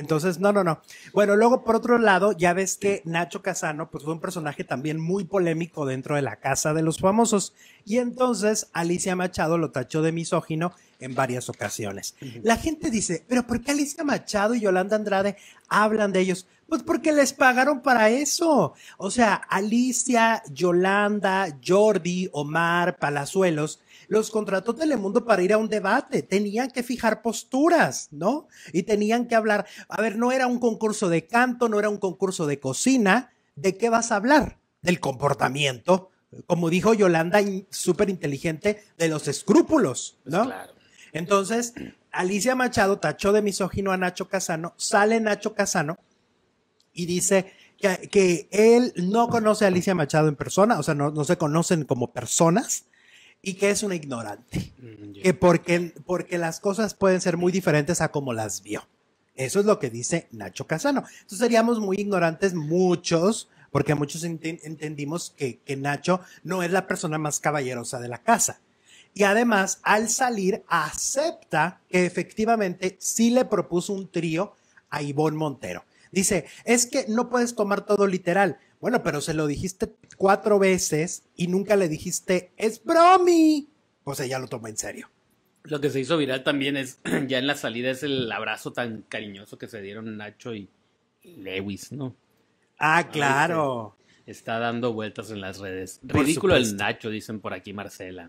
Entonces, no, no, no. Bueno, luego por otro lado, ya ves que Nacho Casano pues, fue un personaje también muy polémico dentro de la casa de los famosos. Y entonces Alicia Machado lo tachó de misógino en varias ocasiones. La gente dice, pero ¿por qué Alicia Machado y Yolanda Andrade hablan de ellos? Pues porque les pagaron para eso. O sea, Alicia, Yolanda, Jordi, Omar, Palazuelos, los contrató Telemundo para ir a un debate. Tenían que fijar posturas, ¿no? Y tenían que hablar. A ver, no era un concurso de canto, no era un concurso de cocina. ¿De qué vas a hablar? Del comportamiento. Como dijo Yolanda, súper inteligente, de los escrúpulos, ¿no? Pues claro. Entonces, Alicia Machado tachó de misógino a Nacho Casano, sale Nacho Casano y dice que, él no conoce a Alicia Machado en persona, o sea, no, se conocen como personas y que es una ignorante, mm, que porque, las cosas pueden ser muy diferentes a como las vio. Eso es lo que dice Nacho Casano. Entonces seríamos muy ignorantes muchos, porque muchos entendimos que Nacho no es la persona más caballerosa de la casa y además al salir acepta que efectivamente sí le propuso un trío a Ivonne Montero. Dice, es que no puedes tomar todo literal. Bueno, pero se lo dijiste cuatro veces y nunca le dijiste, es bromi. Pues ella lo tomó en serio. Lo que se hizo viral también es, ya en la salida, es el abrazo tan cariñoso que se dieron Nacho y Lewis, ¿no? Ah, claro. Está dando vueltas en las redes. Ridículo el Nacho, dicen por aquí Marcela.